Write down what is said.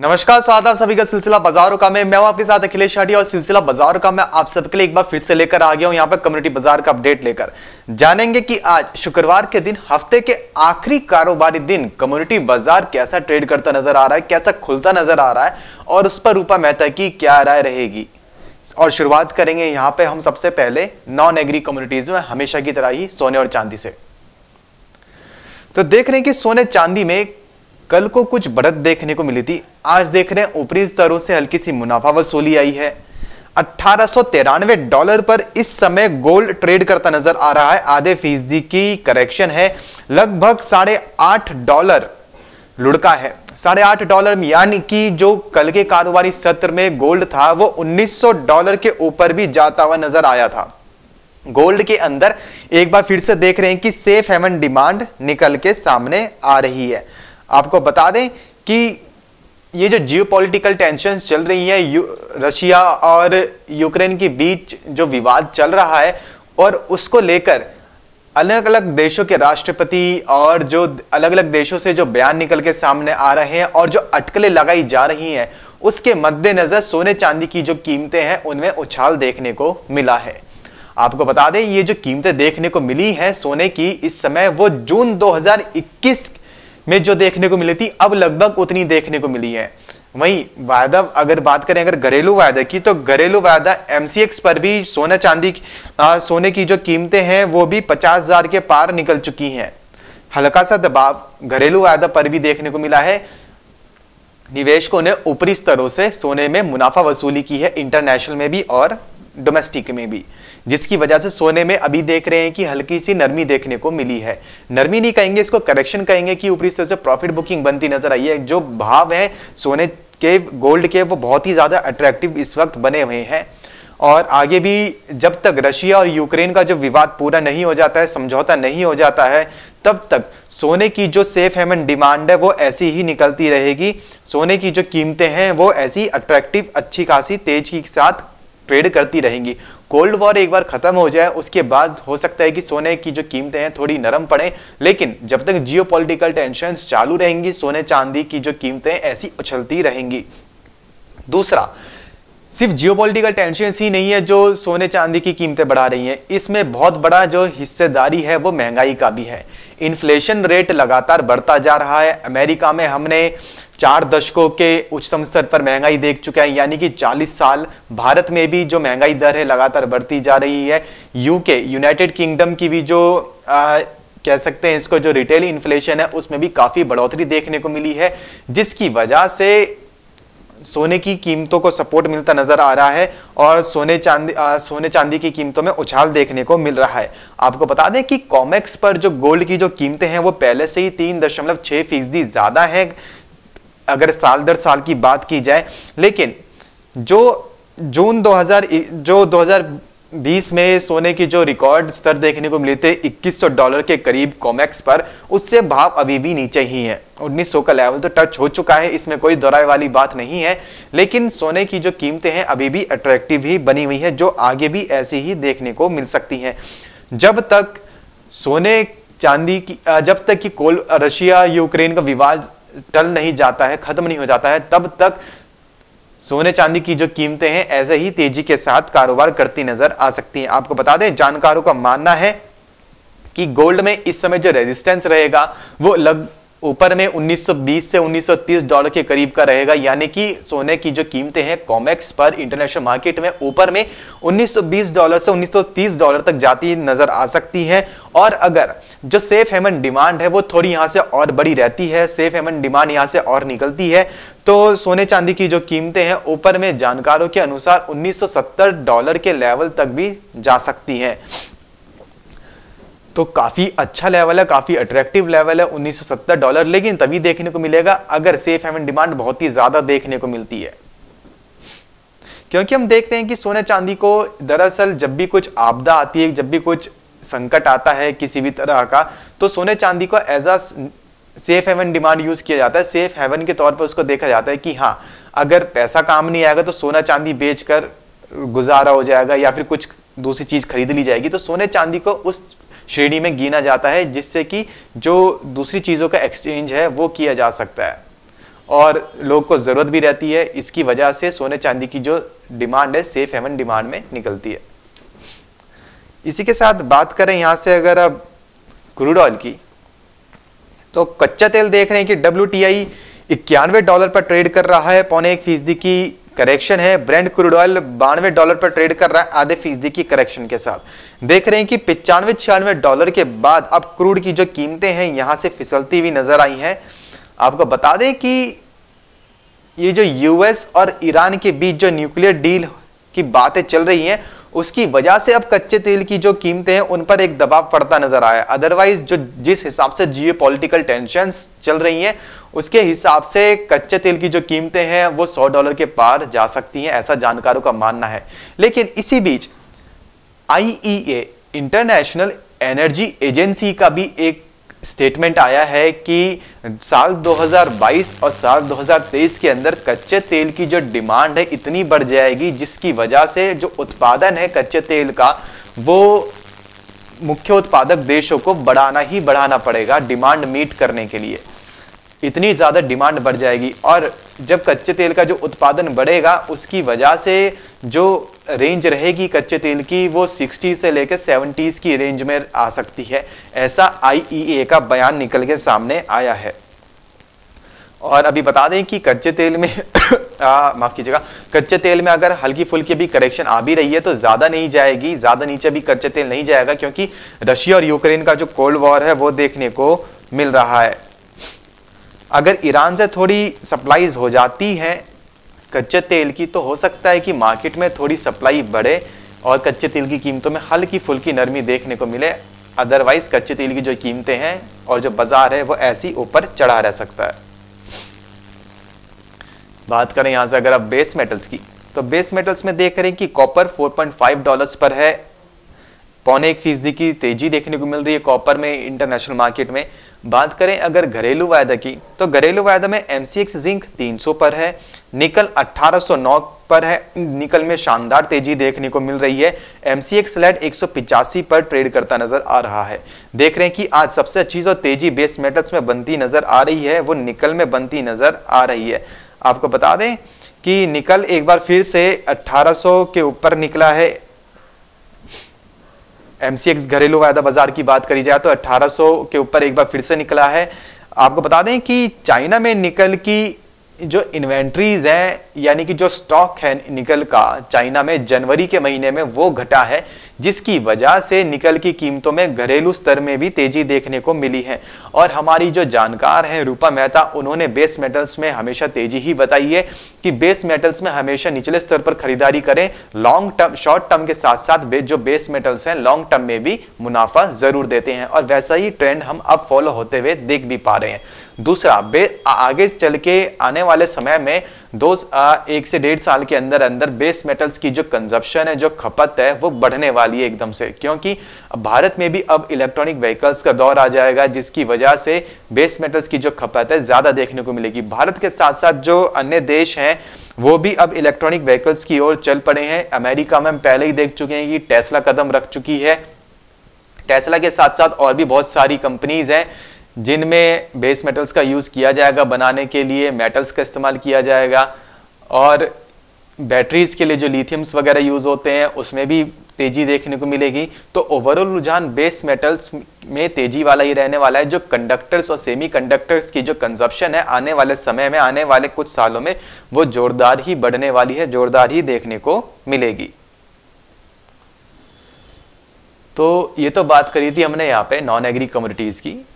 नमस्कार स्वागत आप सभी का सिलसिला बाजारों का मैं मैं आपके साथ अखिलेश शाडी और सिलसिला बाजारों का मैं आप सबके लिए एक बार फिर से लेकर आ गया हूं यहां पर कम्युनिटी बाजार का अपडेट लेकर जानेंगे कि आज शुक्रवार के दिन हफ्ते के आखिरी कारोबारी दिन कम्युनिटी बाजार कैसा ट्रेड करता नजर आ रहा है कैसा खुलता नजर आ रहा है और उस पर रूपा मेहता की क्या राय रहेगी और शुरुआत करेंगे यहाँ पे हम सबसे पहले नॉन एग्री कम्युनिटीज में हमेशा की तरह ही सोने और चांदी से तो देख रहे हैं कि सोने चांदी में कल को कुछ बढ़त देखने को मिली थी आज देख रहे हैं ऊपरी स्तरों से हल्की सी मुनाफा वसूली आई है अट्ठारह डॉलर पर इस समय गोल्ड ट्रेड करता नजर आ रहा है आधे फीसदी की करेक्शन है लगभग साढ़े आठ डॉलर लुढ़का है साढ़े आठ डॉलर यानी कि जो कल के कारोबारी सत्र में गोल्ड था वो 1900 डॉलर के ऊपर भी जाता हुआ नजर आया था गोल्ड के अंदर एक बार फिर से देख रहे हैं कि सेफ हेवन डिमांड निकल के सामने आ रही है आपको बता दें कि ये जो जियो पोलिटिकल टेंशन चल रही हैं रशिया और यूक्रेन के बीच जो विवाद चल रहा है और उसको लेकर अलग अलग देशों के राष्ट्रपति और जो अलग अलग देशों से जो बयान निकल के सामने आ रहे हैं और जो अटकलें लगाई जा रही हैं उसके मद्देनज़र सोने चांदी की जो कीमतें हैं उनमें उछाल देखने को मिला है आपको बता दें ये जो कीमतें देखने को मिली हैं सोने की इस समय वो जून 2021 में जो देखने को मिली थी अब लगभग उतनी देखने को मिली है वहीं वायदा अगर बात करें अगर घरेलू वायदा की तो घरेलू वायदा एमसीएक्स पर भी सोना चांदी आ, सोने की जो कीमतें हैं वो भी पचास हजार के पार निकल चुकी हैं हल्का सा दबाव घरेलू वायदा पर भी देखने को मिला है निवेशकों ने ऊपरी स्तरों से सोने में मुनाफा वसूली की है इंटरनेशनल में भी और डोमेस्टिक में भी जिसकी वजह से सोने में अभी देख रहे हैं कि हल्की सी नरमी देखने को मिली है नरमी नहीं कहेंगे इसको करेक्शन कहेंगे कि ऊपरी स्तर से प्रॉफिट बुकिंग बनती नजर आई है जो भाव है सोने के गोल्ड के वो बहुत ही ज़्यादा अट्रैक्टिव इस वक्त बने हुए हैं और आगे भी जब तक रशिया और यूक्रेन का जो विवाद पूरा नहीं हो जाता है समझौता नहीं हो जाता है तब तक सोने की जो सेफ हेमन डिमांड है वो ऐसी ही निकलती रहेगी सोने की जो कीमतें हैं वो ऐसी अट्रैक्टिव अच्छी खासी तेजी के साथ ट्रेड करती रहेंगी कोल्ड वॉर एक बार ख़त्म हो जाए उसके बाद हो सकता है कि सोने की जो कीमतें हैं थोड़ी नरम पड़े लेकिन जब तक जियो पोलिटिकल टेंशन चालू रहेंगी सोने चांदी की जो कीमतें ऐसी उछलती रहेंगी दूसरा सिर्फ जियोपॉलिटिकल टेंशन ही नहीं है जो सोने चांदी की कीमतें बढ़ा रही हैं इसमें बहुत बड़ा जो हिस्सेदारी है वो महंगाई का भी है इन्फ्लेशन रेट लगातार बढ़ता जा रहा है अमेरिका में हमने चार दशकों के उच्चतम स्तर पर महंगाई देख चुके हैं यानी कि 40 साल भारत में भी जो महंगाई दर है लगातार बढ़ती जा रही है यूके यूनाइटेड किंगडम की भी जो आ, कह सकते हैं इसको जो रिटेल इन्फ्लेशन है उसमें भी काफ़ी बढ़ोतरी देखने को मिली है जिसकी वजह से सोने की कीमतों को सपोर्ट मिलता नजर आ रहा है और सोने चांदी आ, सोने चांदी की कीमतों में उछाल देखने को मिल रहा है आपको बता दें कि कॉमेक्स पर जो गोल्ड की जो कीमतें हैं वो पहले से ही तीन दशमलव छः फीसदी ज़्यादा है अगर साल दर साल की बात की जाए लेकिन जो जून 2000 जो 2000 2020 में सोने की जो रिकॉर्ड स्तर देखने को मिले थे 2100 डॉलर के करीब कॉमेक्स पर उससे भाव अभी भी नीचे ही है 1900 का लेवल तो टच हो चुका है इसमें कोई दोहराए वाली बात नहीं है लेकिन सोने की जो कीमतें हैं अभी भी अट्रैक्टिव ही बनी हुई है जो आगे भी ऐसी ही देखने को मिल सकती हैं जब तक सोने चांदी की जब तक कि कोल रशिया यूक्रेन का विवाद टल नहीं जाता है खत्म नहीं हो जाता है तब तक सोने चांदी की जो कीमतें हैं ऐसे ही तेजी के साथ कारोबार करती नजर आ सकती हैं आपको बता दें जानकारों का मानना है कि गोल्ड में इस समय जो रेजिस्टेंस रहेगा वो लग ऊपर में 1920 से 1930 डॉलर के करीब का रहेगा यानी कि सोने की जो कीमतें हैं कॉमेक्स पर इंटरनेशनल मार्केट में ऊपर में 1920 डॉलर से 1930 डॉलर तक जाती नजर आ सकती है और अगर जो सेफ हेमन डिमांड है वो थोड़ी यहाँ से और बड़ी रहती है सेफ हेमन डिमांड यहाँ से और निकलती है तो सोने चांदी की जो कीमतें हैं ऊपर में जानकारों के अनुसार 1970 डॉलर के लेवल तक भी जा सकती हैं तो काफ़ी अच्छा लेवल है काफ़ी अट्रैक्टिव लेवल है 1970 डॉलर लेकिन तभी देखने को मिलेगा अगर सेफ हेवन डिमांड बहुत ही ज़्यादा देखने को मिलती है क्योंकि हम देखते हैं कि सोने चांदी को दरअसल जब भी कुछ आपदा आती है जब भी कुछ संकट आता है किसी भी तरह का तो सोने चांदी को as a safe haven demand use किया जाता है सेफ हेवन के तौर पर उसको देखा जाता है कि हाँ अगर पैसा काम नहीं आएगा तो सोना चांदी बेच कर गुजारा हो जाएगा या फिर कुछ दूसरी चीज़ खरीद ली जाएगी तो सोने चांदी को उस श्रेणी में गिना जाता है जिससे कि जो दूसरी चीज़ों का एक्सचेंज है वो किया जा सकता है और लोग को ज़रूरत भी रहती है इसकी वजह से सोने चांदी की जो डिमांड है सेफ हेवन डिमांड में निकलती है इसी के साथ बात करें यहाँ से अगर अब क्रूड ऑयल की तो कच्चा तेल देख रहे हैं कि डब्ल्यू टी आई इक्यानवे डॉलर पर ट्रेड कर रहा है पौने एक फीसदी की करेक्शन है ब्रेंड क्रूड ऑयल बानवे डॉलर पर ट्रेड कर रहा है आधे फीसदी की करेक्शन के साथ देख रहे हैं कि पिचानवे छियानवे डॉलर के बाद अब क्रूड की जो कीमतें हैं यहाँ से फिसलती हुई नजर आई हैं आपको बता दें कि ये जो यूएस और ईरान के बीच जो न्यूक्लियर डील की बातें चल रही हैं उसकी वजह से अब कच्चे तेल की जो कीमतें हैं उन पर एक दबाव पड़ता नजर आया अदरवाइज जो जिस हिसाब से जियो पोलिटिकल टेंशन चल रही हैं उसके हिसाब से कच्चे तेल की जो कीमतें हैं वो सौ डॉलर के पार जा सकती हैं ऐसा जानकारों का मानना है लेकिन इसी बीच आई इंटरनेशनल एनर्जी एजेंसी का भी एक स्टेटमेंट आया है कि साल 2022 और साल 2023 के अंदर कच्चे तेल की जो डिमांड है इतनी बढ़ जाएगी जिसकी वजह से जो उत्पादन है कच्चे तेल का वो मुख्य उत्पादक देशों को बढ़ाना ही बढ़ाना पड़ेगा डिमांड मीट करने के लिए इतनी ज़्यादा डिमांड बढ़ जाएगी और जब कच्चे तेल का जो उत्पादन बढ़ेगा उसकी वजह से जो रेंज रहेगी कच्चे तेल की वो 60 से लेकर 70s की रेंज में आ सकती है ऐसा आईईए e का बयान निकल के सामने आया है और अभी बता दें कि कच्चे तेल में माफ़ कीजिएगा कच्चे तेल में अगर हल्की फुल्की भी करेक्शन आ भी रही है तो ज़्यादा नहीं जाएगी ज़्यादा नीचे भी कच्चे तेल नहीं जाएगा क्योंकि रशिया और यूक्रेन का जो कोल्ड वॉर है वो देखने को मिल रहा है अगर ईरान से थोड़ी सप्लाईज हो जाती हैं कच्चे तेल की तो हो सकता है कि मार्केट में थोड़ी सप्लाई बढ़े और कच्चे तेल की कीमतों में हल्की फुल्की नरमी देखने को मिले अदरवाइज़ कच्चे तेल की जो कीमतें हैं और जो बाज़ार है वो ऐसी ऊपर चढ़ा रह सकता है बात करें यहाँ से अगर आप बेस मेटल्स की तो बेस मेटल्स में देख रहे हैं कि कॉपर 4.5 डॉलर्स पर है पौने एक फीसदी की तेजी देखने को मिल रही है कॉपर में इंटरनेशनल मार्केट में बात करें अगर घरेलू वायदा की तो घरेलू वायदा में एम जिंक 300 पर है निकल 1809 पर है निकल में शानदार तेजी देखने को मिल रही है एम सी एक्स लैड एक पर ट्रेड करता नजर आ रहा है देख रहे हैं कि आज सबसे अच्छी जो तेजी बेस मेटल्स में बनती नजर आ रही है वो निकल में बनती नजर आ रही है आपको बता दें कि निकल एक बार फिर से 1800 के ऊपर निकला है एमसीएक्स घरेलू वायदा बाजार की बात करी जाए तो 1800 के ऊपर एक बार फिर से निकला है आपको बता दें कि चाइना में निकल की जो इन्वेंट्रीज है यानी कि जो स्टॉक है निकल का चाइना में जनवरी के महीने में वो घटा है जिसकी वजह से निकल की कीमतों में घरेलू स्तर में भी तेजी देखने को मिली है और हमारी जो जानकार हैं रूपा मेहता उन्होंने बेस मेटल्स में हमेशा तेजी ही बताई है कि बेस मेटल्स में हमेशा निचले स्तर पर खरीदारी करें लॉन्ग टर्म शॉर्ट टर्म के साथ साथ जो बेस मेटल्स हैं लॉन्ग टर्म में भी मुनाफा जरूर देते हैं और वैसा ही ट्रेंड हम अब फॉलो होते हुए देख भी पा रहे हैं दूसरा आगे चल के आने वाले समय में दो एक से डेढ़ साल के अंदर अंदर बेस मेटल्स की जो कंजप्शन है जो खपत है वो बढ़ने वाली है एकदम से क्योंकि भारत में भी अब इलेक्ट्रॉनिक व्हीकल्स का दौर आ जाएगा जिसकी वजह से बेस मेटल्स की जो खपत है ज़्यादा देखने को मिलेगी भारत के साथ साथ जो अन्य देश हैं वो भी अब इलेक्ट्रॉनिक व्हीकल्स की ओर चल पड़े हैं अमेरिका में हम पहले ही देख चुके हैं कि टेस्ला कदम रख चुकी है टेस्ला के साथ साथ और भी बहुत सारी कंपनीज हैं जिनमें बेस मेटल्स का यूज़ किया जाएगा बनाने के लिए मेटल्स का इस्तेमाल किया जाएगा और बैटरीज़ के लिए जो लिथियम्स वगैरह यूज़ होते हैं उसमें भी तेज़ी देखने को मिलेगी तो ओवरऑल रुझान बेस मेटल्स में तेज़ी वाला ही रहने वाला है जो कंडक्टर्स और सेमी कंडक्टर्स की जो कंजप्शन है आने वाले समय में आने वाले कुछ सालों में वो ज़ोरदार ही बढ़ने वाली है ज़ोरदार ही देखने को मिलेगी तो ये तो बात करी थी हमने यहाँ पे नॉन एग्री कम्युनिटीज़ की